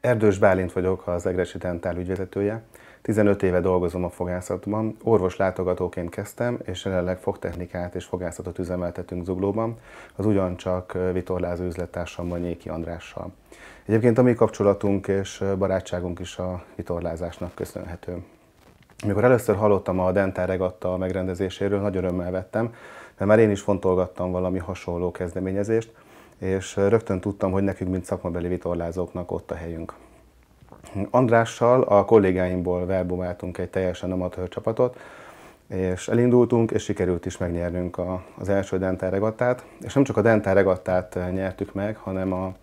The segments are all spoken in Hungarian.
Erdős Bálint vagyok, az Egresi Dentál ügyvezetője. 15 éve dolgozom a fogászatban, orvos látogatóként kezdtem, és jelenleg fogtechnikát és fogászatot üzemeltetünk Zuglóban, az ugyancsak vitorláző üzlettársammal Nyéki Andrással. Egyébként a mi kapcsolatunk és barátságunk is a vitorlázásnak köszönhető. Mikor először hallottam a Dentál Regatta megrendezéséről, nagy örömmel vettem, mert már én is fontolgattam valami hasonló kezdeményezést, és rögtön tudtam, hogy nekünk, mint szakmabeli vitorlázóknak ott a helyünk. Andrással a kollégáimból verbumáltunk egy teljesen amatőr csapatot, és elindultunk, és sikerült is megnyernünk a, az első Dentál regattát. És nem csak a Dentál regattát nyertük meg, hanem a,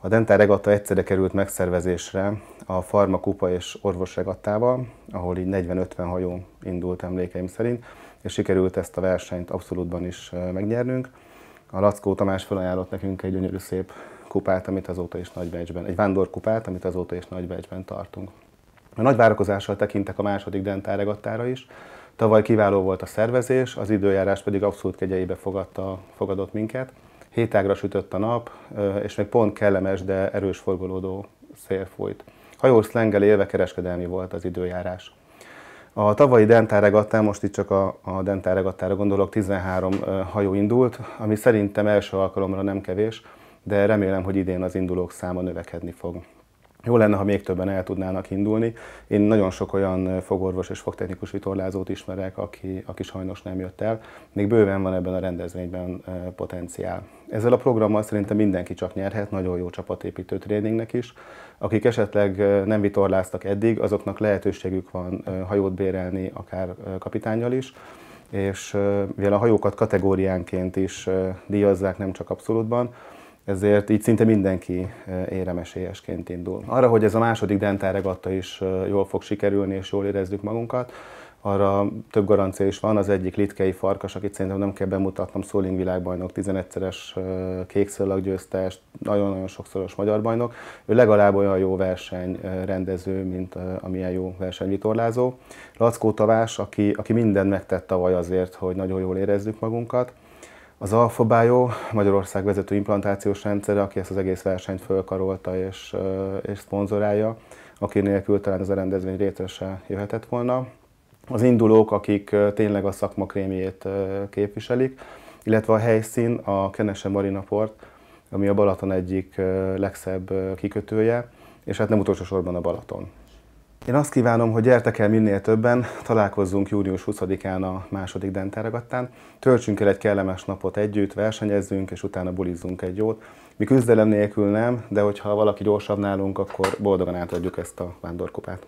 a Dentál regatta egyszerre került megszervezésre a Farma Kupa és Orvos regattával, ahol így 40-50 hajó indult emlékeim szerint, és sikerült ezt a versenyt abszolútban is megnyernünk. A Lackó Tamás felajánlott nekünk egy gyönyörű szép kupát, amit azóta is nagybecsben, egy vándorkupát, amit azóta is nagybecsben tartunk. A nagy várakozással tekintek a második dentáregattára is. Tavaly kiváló volt a szervezés, az időjárás pedig abszolút kegyeibe fogadta, fogadott minket. Hétágra sütött a nap, és még pont kellemes, de erős forgolódó szél folyt. Hajós szlengel élve kereskedelmi volt az időjárás. A tavalyi dentárregattán, most itt csak a, a dentáregattára gondolok, 13 hajó indult, ami szerintem első alkalomra nem kevés, de remélem, hogy idén az indulók száma növekedni fog. Jó lenne, ha még többen el tudnának indulni. Én nagyon sok olyan fogorvos és fogtechnikus vitorlázót ismerek, aki, aki sajnos nem jött el. Még bőven van ebben a rendezvényben potenciál. Ezzel a programmal szerintem mindenki csak nyerhet, nagyon jó csapatépítő tréningnek is. Akik esetleg nem vitorláztak eddig, azoknak lehetőségük van hajót bérelni, akár kapitányjal is és mivel a hajókat kategóriánként is díjazzák, nem csak abszolútban, ezért így szinte mindenki éremesélyesként indul. Arra, hogy ez a második dentáregatta is jól fog sikerülni és jól érezzük magunkat, arra több garancia is van. Az egyik litkei farkas, akit szerintem nem kell bemutatnom, Szóling világbajnok, 11-szeres kékszőlaggyőztes, nagyon-nagyon sokszoros magyar bajnok. Ő legalább olyan jó versenyrendező, mint amilyen jó versenyvitorlázó. Lackó Tavás, aki, aki mindent megtett tavaly azért, hogy nagyon jól érezzük magunkat az Alfabájó, Magyarország vezető implantációs rendszere, aki ezt az egész versenyt fölkarolta és, és szponzorálja, aki nélkül talán ez a rendezvény létre se jöhetett volna. Az indulók, akik tényleg a szakma krémjét képviselik, illetve a helyszín a Kenese Marinaport, ami a Balaton egyik legszebb kikötője, és hát nem utolsó sorban a Balaton. Én azt kívánom, hogy gyertek el minél többen, találkozzunk június 20-án a második dentáragattán, töltsünk el egy kellemes napot együtt, versenyezzünk, és utána bulizzunk egy jót. Mi küzdelem nélkül nem, de hogyha valaki gyorsabb nálunk, akkor boldogan átadjuk ezt a vándorkupát.